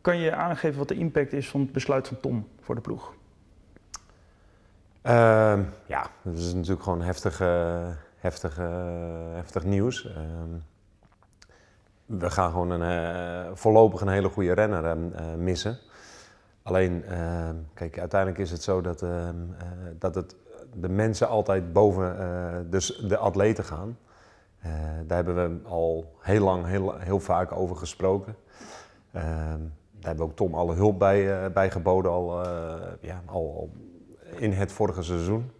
Kan je aangeven wat de impact is van het besluit van Tom voor de ploeg? Ehm, ja, dat is natuurlijk gewoon heftig, heftige, heftig, nieuws. Ehm, we gaan gewoon een, eh, voorlopig een hele goede renner ehm, eh, missen. Alleen, kijk, uiteindelijk is het zo dat, eh, dat het, de mensen altijd boven dus de atleten gaan. daar hebben we al heel lang, heel, heel vaak over gesproken daar hebben we ook Tom alle hulp bij, eh, bij geboden al, eh, ja, al, in het vorige seizoen.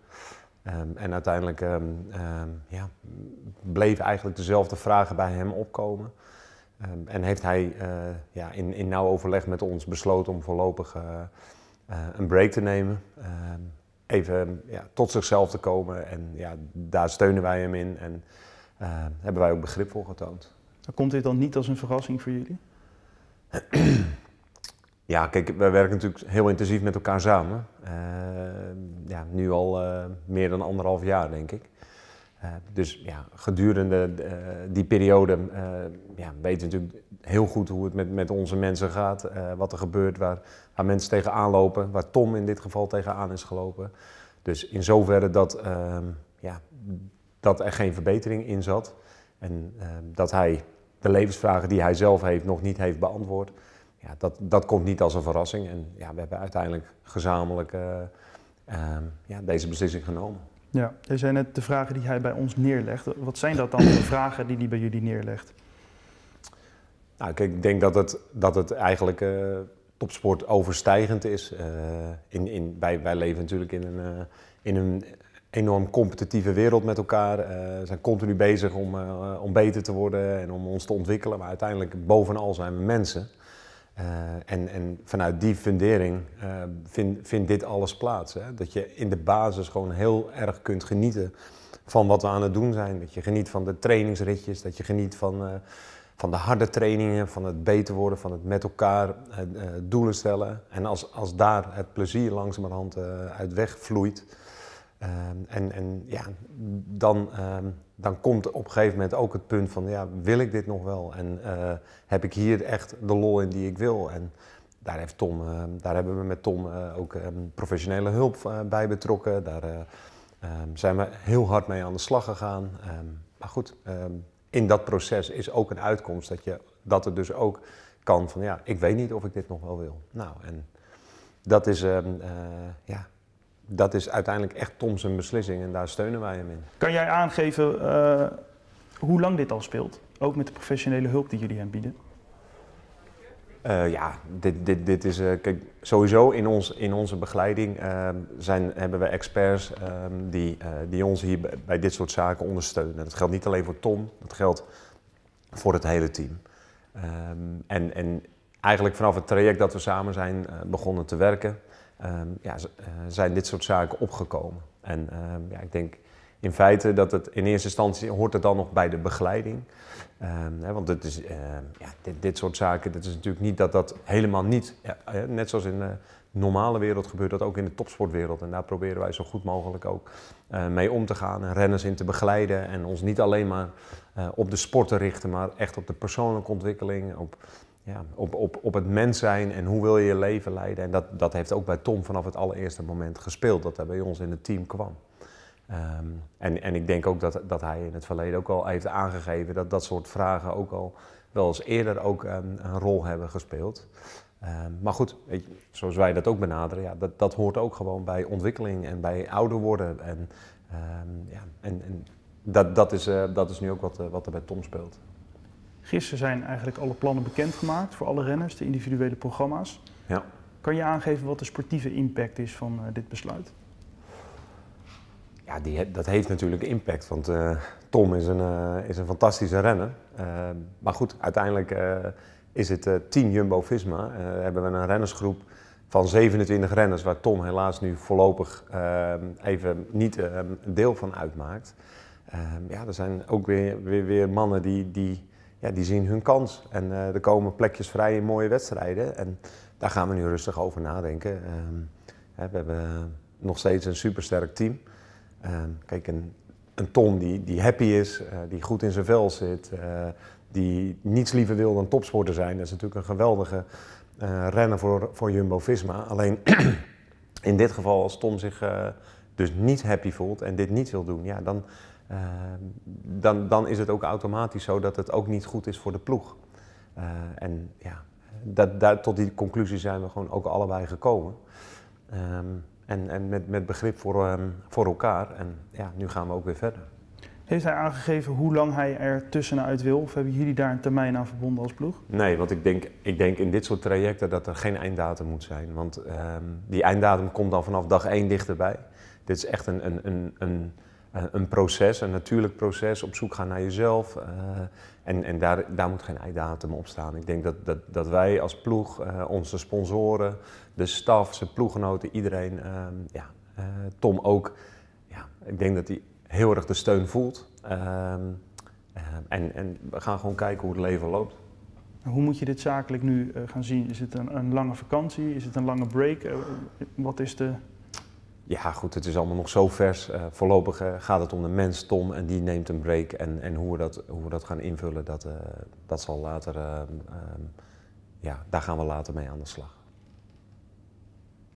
Ehm, en uiteindelijk um, ja, bleven eigenlijk dezelfde vragen bij hem opkomen. en heeft hij eh, ja, in, in nauw overleg met ons besloten om voorlopig een break te nemen. even ja, tot zichzelf te komen. En ja, daar steunen wij hem in en hebben wij ook begrip voor getoond. Komt dit dan niet als een verrassing voor jullie? Ja, kijk, wij werken natuurlijk heel intensief met elkaar samen. Eh, ja, nu al eh, meer dan anderhalf jaar, denk ik. Eh, dus ja, gedurende die periode ja, weten we natuurlijk heel goed hoe het met, met onze mensen gaat. wat er gebeurt, waar, mensen tegenaan lopen. Waar Tom in dit geval tegenaan is gelopen. Dus in zoverre dat, ehm, ja, dat er geen verbetering in zat. En ehm, dat hij de levensvragen die hij zelf heeft nog niet heeft beantwoord ja, dat, dat komt niet als een verrassing. En ja, we hebben uiteindelijk gezamenlijk eh, ehm, ja, deze beslissing genomen. Ja, jij zijn net de vragen die hij bij ons neerlegt. Wat zijn dat dan de vragen die hij bij jullie neerlegt? Nou, kijk, ik denk dat het, dat het eigenlijk eh, topsport overstijgend is. Eh, in, in, wij, wij leven natuurlijk in een, in een enorm competitieve wereld met elkaar. We zijn continu bezig om, om beter te worden en om ons te ontwikkelen. Maar uiteindelijk bovenal zijn we mensen. Eh, en, en, vanuit die fundering uh, vindt vind dit alles plaats. Hè? Dat je in de basis gewoon heel erg kunt genieten van wat we aan het doen zijn. Dat je geniet van de trainingsritjes, dat je geniet van, eh, van de harde trainingen, van het beter worden, van het met elkaar doelen stellen. En als, als daar het plezier langzamerhand uit wegvloeit, Ehm, en, en ja, dan, ehm, dan komt op een gegeven moment ook het punt van, ja, wil ik dit nog wel? En eh, heb ik hier echt de lol in die ik wil? En daar, heeft Tom, ehm, daar hebben we met Tom eh, ook professionele hulp eh, bij betrokken. Daar zijn we heel hard mee aan de slag gegaan. maar goed, in dat proces is ook een uitkomst dat, je, dat er dus ook kan van, ja, ik weet niet of ik dit nog wel wil. Nou, en dat is, ja dat is uiteindelijk echt Tom zijn beslissing en daar steunen wij hem in. Kan jij aangeven eh, hoe lang dit al speelt? Ook met de professionele hulp die jullie hem bieden? Eh, ja, dit, dit, dit is. Eh, kijk, sowieso in, ons, in onze begeleiding zijn, hebben we experts die, die ons hier bij dit soort zaken ondersteunen. Dat geldt niet alleen voor Tom, dat geldt voor het hele team. Ehm, en, en eigenlijk vanaf het traject dat we samen zijn begonnen te werken, Ehm, ja, eh, zijn dit soort zaken opgekomen. En ehm, ja, ik denk in feite dat het in eerste instantie hoort het dan nog bij de begeleiding. Ehm, hè, want het is, ja, dit, soort zaken, dat is natuurlijk niet dat dat helemaal niet, ja, eh, net zoals in de normale wereld gebeurt dat ook in de topsportwereld. En daar proberen wij zo goed mogelijk ook eh, mee om te gaan renners in te begeleiden. En ons niet alleen maar op de sport te richten, maar echt op de persoonlijke ontwikkeling, op op, op, op het mens zijn en hoe wil je je leven leiden. En dat, dat heeft ook bij Tom vanaf het allereerste moment gespeeld, dat hij bij ons in het team kwam. Ehm, en, en ik denk ook dat, dat hij in het verleden ook al heeft aangegeven dat dat soort vragen ook al wel eens eerder ook ehm, een rol hebben gespeeld. Ehm, maar goed, weet je, zoals wij dat ook benaderen, ja, dat, dat hoort ook gewoon bij ontwikkeling en bij ouder worden. En, ja, en, en dat, dat, is, eh, dat is nu ook wat, eh, wat er bij Tom speelt. Gisteren zijn eigenlijk alle plannen bekendgemaakt voor alle renners, de individuele programma's. Ja. Kan je aangeven wat de sportieve impact is van eh, dit besluit? Ja, die, dat heeft natuurlijk impact, want eh, Tom is een, eh, is een fantastische renner. maar goed, uiteindelijk is het team Jumbo-Visma. hebben we een rennersgroep van 27 renners, waar Tom helaas nu voorlopig even niet deel van uitmaakt. ja, er zijn ook weer, weer, weer mannen die, die ja, die zien hun kans. En eh, er komen plekjes vrij in mooie wedstrijden. En daar gaan we nu rustig over nadenken. Ehm, we hebben nog steeds een supersterk team. Ehm, kijk, een, een Ton die, die happy is, eh, die goed in zijn vel zit, eh, die niets liever wil dan topsporter zijn. Dat is natuurlijk een geweldige renner voor, voor Jumbo-Visma. Alleen in dit geval, als Tom zich dus niet happy voelt en dit niet wil doen, ja, dan, eh, dan, dan is het ook automatisch zo dat het ook niet goed is voor de ploeg. Eh, en ja, dat, daar, tot die conclusie zijn we gewoon ook allebei gekomen. Ehm, en en met, met begrip voor, ehm, voor elkaar. En ja, nu gaan we ook weer verder. Heeft hij aangegeven hoe lang hij er tussenuit wil? Of hebben jullie daar een termijn aan verbonden als ploeg? Nee, want ik denk, ik denk in dit soort trajecten dat er geen einddatum moet zijn. Want ehm, die einddatum komt dan vanaf dag één dichterbij. Dit is echt een, een, een, een, eh, een proces, een natuurlijk proces. Op zoek gaan naar jezelf. Eh, en en daar, daar moet geen einddatum op staan. Ik denk dat, dat, dat wij als ploeg, eh, onze sponsoren, de staf, zijn ploeggenoten, iedereen, ehm, ja, Tom ook. Ja, ik denk dat hij heel erg de steun voelt. Ehm, ehm, en, en, we gaan gewoon kijken hoe het leven loopt. Hoe moet je dit zakelijk nu eh, gaan zien? Is het een, een, lange vakantie? Is het een lange break? Eh, wat is de. Ja, goed, het is allemaal nog zo vers. Eh, voorlopig gaat het om de mens, Tom, en die neemt een break. En, en hoe, we dat, hoe we dat gaan invullen, dat, dat zal later. Ehm, ja, daar gaan we later mee aan de slag.